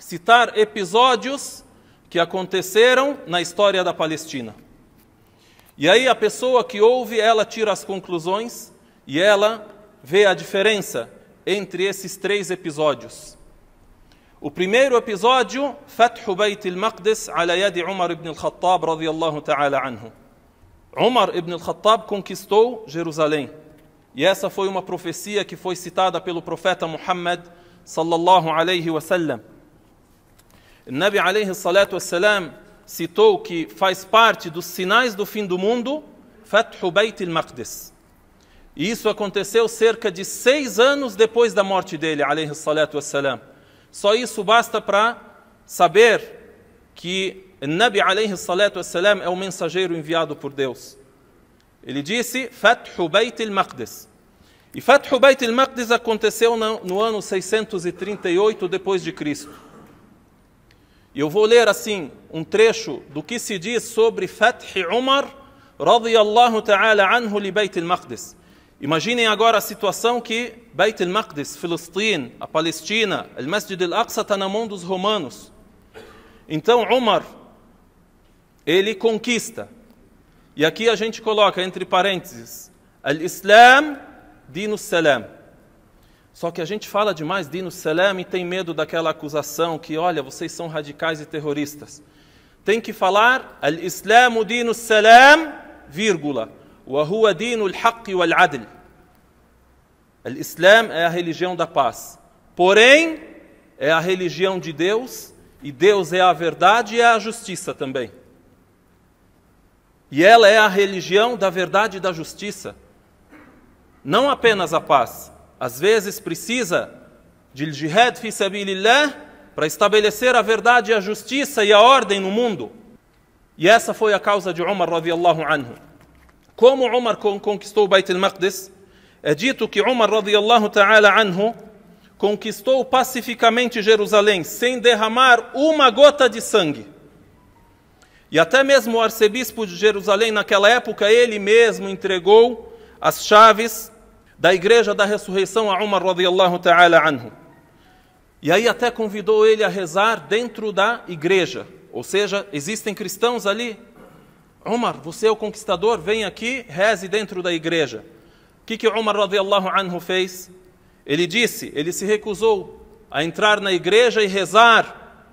citar episódios que aconteceram na história da Palestina. E aí a pessoa que ouve, ela tira as conclusões e ela vê a diferença entre esses três episódios. O primeiro episódio, Fathu Beit al-Maqdis ala yad Umar ibn al-Khattab radiyallahu ta'ala anhu. Umar ibn al-Khattab conquistou Jerusalém. E essa foi uma profecia que foi citada pelo profeta Muhammad sallallahu alaihi sallam. Nabi alaihi salatu wassalam citou que faz parte dos sinais do fim do mundo Fathu Beit al-Maqdis. E isso aconteceu cerca de seis anos depois da morte dele, alaihi salatu wassalam. Só isso basta para saber que Nabi alaihi salatu wassalam é o mensageiro enviado por Deus. Ele disse Fathu Beit al-Maqdis. E Fathu Beit al-Maqdis aconteceu no ano 638 depois de Cristo. Eu vou ler assim um trecho do que se diz sobre Fath Umar radiyallahu ta'ala anhu li Beit al-Maqdis. Imaginem agora a situação que Beit al-Maqdis, Filistin, a Palestina, o Masjid al-Aqsa está na mão dos romanos. Então Umar, ele conquista. E aqui a gente coloca entre parênteses, al-Islam dinu salam. Só que a gente fala demais de no Selem e tem medo daquela acusação que, olha, vocês são radicais e terroristas. Tem que falar al-Islamu dinu salam, vírgula, wa huwa dinu al-haqq wal-adl. Al-Islam é a religião da paz. Porém, é a religião de Deus, e Deus é a verdade e é a justiça também. E ela é a religião da verdade e da justiça. Não apenas a paz às vezes precisa de jihad fi sabilillah para estabelecer a verdade, a justiça e a ordem no mundo. E essa foi a causa de Umar radiallahu anhu. Como Umar conquistou Bait al-Maqdis? É dito que Umar radiallahu ta'ala anhu conquistou pacificamente Jerusalém sem derramar uma gota de sangue. E até mesmo o arcebispo de Jerusalém naquela época, ele mesmo entregou as chaves da igreja da ressurreição a Umar radiallahu ta'ala anhu. E aí até convidou ele a rezar dentro da igreja. Ou seja, existem cristãos ali. Umar, você é o conquistador, vem aqui, reze dentro da igreja. O que, que Umar radiallahu anhu fez? Ele disse, ele se recusou a entrar na igreja e rezar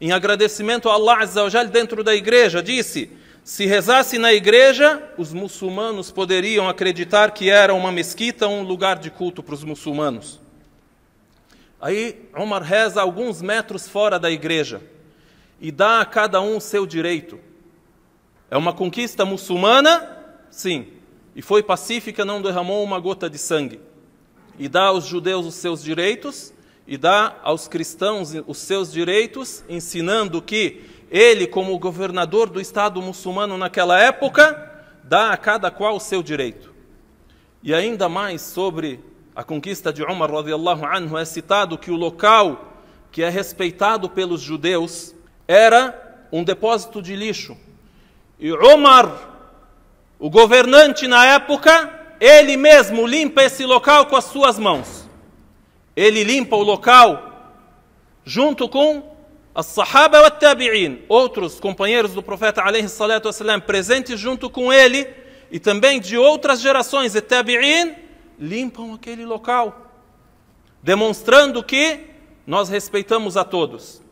em agradecimento a Allah Azza dentro da igreja. Disse, se rezasse na igreja, os muçulmanos poderiam acreditar que era uma mesquita, um lugar de culto para os muçulmanos. Aí Omar reza alguns metros fora da igreja e dá a cada um o seu direito. É uma conquista muçulmana? Sim. E foi pacífica, não derramou uma gota de sangue. E dá aos judeus os seus direitos e dá aos cristãos os seus direitos, ensinando que ele, como governador do Estado muçulmano naquela época, dá a cada qual o seu direito. E ainda mais sobre a conquista de Umar radiallahu anhu, é citado que o local que é respeitado pelos judeus era um depósito de lixo. E Umar, o governante na época, ele mesmo limpa esse local com as suas mãos. Ele limpa o local junto com as-Sahaba e Tabi'in, outros companheiros do profeta alaihi salatu wasalam, presentes junto com ele, e também de outras gerações de Tabi'in, limpam aquele local, demonstrando que nós respeitamos a todos.